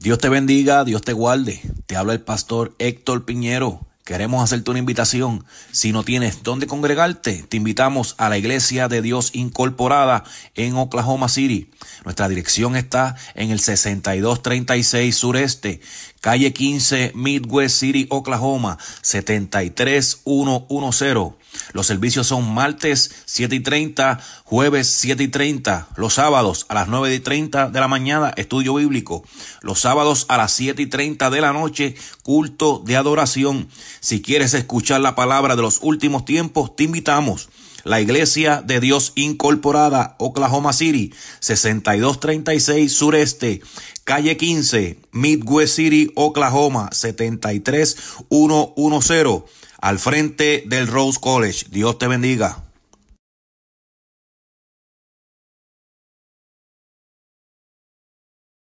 Dios te bendiga, Dios te guarde. Te habla el pastor Héctor Piñero. Queremos hacerte una invitación. Si no tienes dónde congregarte, te invitamos a la Iglesia de Dios Incorporada en Oklahoma City. Nuestra dirección está en el 6236 Sureste, calle 15, Midwest City, Oklahoma, 73110. Los servicios son martes 7 y 30, jueves 7 y 30, los sábados a las 9 y 30 de la mañana, estudio bíblico. Los sábados a las 7 y 30 de la noche, culto de adoración. Si quieres escuchar la palabra de los últimos tiempos, te invitamos. La Iglesia de Dios Incorporada, Oklahoma City, 6236 Sureste, calle 15, Midwest City, Oklahoma, 73110 al frente del Rose College. Dios te bendiga.